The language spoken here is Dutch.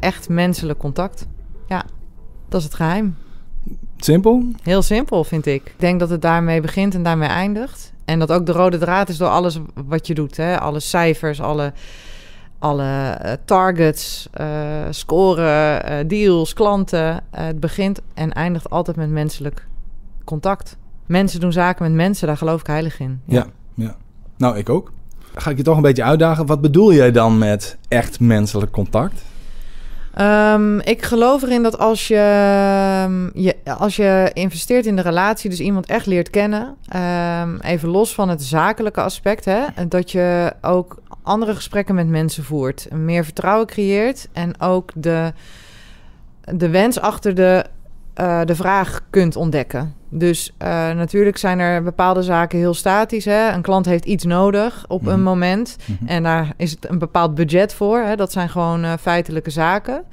Echt menselijk contact. Ja, dat is het geheim. Simpel? Heel simpel, vind ik. Ik denk dat het daarmee begint en daarmee eindigt. En dat ook de rode draad is door alles wat je doet. Hè? Alle cijfers, alle, alle eh, targets, uh, scoren, eh, deals, klanten. het begint en eindigt altijd met menselijk contact. Mensen doen zaken met mensen, daar geloof ik heilig in. ja. ja. Nou, ik ook. Ga ik je toch een beetje uitdagen. Wat bedoel jij dan met echt menselijk contact? Ehm, ik geloof erin dat als je, ehm, je, als je investeert in de relatie, dus iemand echt leert kennen, ehm, even los van het zakelijke aspect, hè, dat je ook andere gesprekken met mensen voert, meer vertrouwen creëert en ook de, de wens achter de, eh, de vraag kunt ontdekken. Dus eh, natuurlijk zijn er bepaalde zaken heel statisch. Hè? Een klant heeft iets nodig op een mhm. moment. Mhm. En daar is het een bepaald budget voor. Hè? Dat zijn gewoon eh, feitelijke zaken.